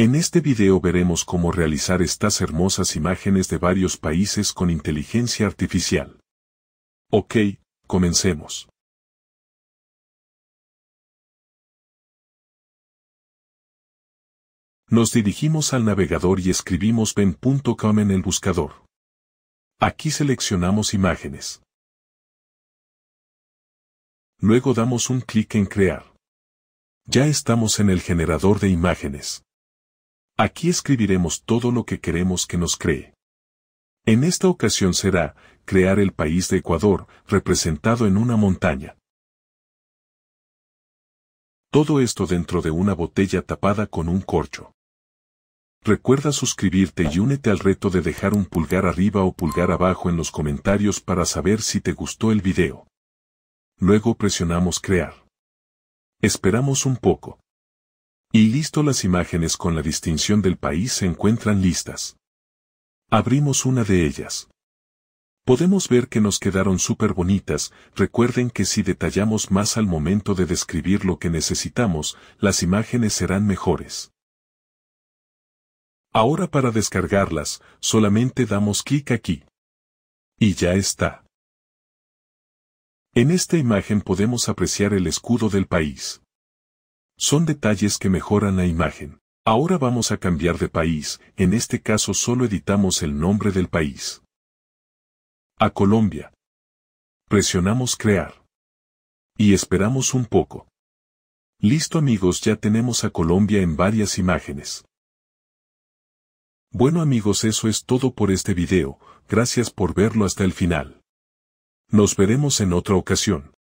En este video veremos cómo realizar estas hermosas imágenes de varios países con inteligencia artificial. Ok, comencemos. Nos dirigimos al navegador y escribimos ven.com en el buscador. Aquí seleccionamos imágenes. Luego damos un clic en crear. Ya estamos en el generador de imágenes. Aquí escribiremos todo lo que queremos que nos cree. En esta ocasión será, crear el país de Ecuador, representado en una montaña. Todo esto dentro de una botella tapada con un corcho. Recuerda suscribirte y únete al reto de dejar un pulgar arriba o pulgar abajo en los comentarios para saber si te gustó el video. Luego presionamos crear. Esperamos un poco. Y listo las imágenes con la distinción del país se encuentran listas. Abrimos una de ellas. Podemos ver que nos quedaron súper bonitas, recuerden que si detallamos más al momento de describir lo que necesitamos, las imágenes serán mejores. Ahora para descargarlas, solamente damos clic aquí. Y ya está. En esta imagen podemos apreciar el escudo del país. Son detalles que mejoran la imagen. Ahora vamos a cambiar de país, en este caso solo editamos el nombre del país. A Colombia. Presionamos crear. Y esperamos un poco. Listo amigos ya tenemos a Colombia en varias imágenes. Bueno amigos eso es todo por este video, gracias por verlo hasta el final. Nos veremos en otra ocasión.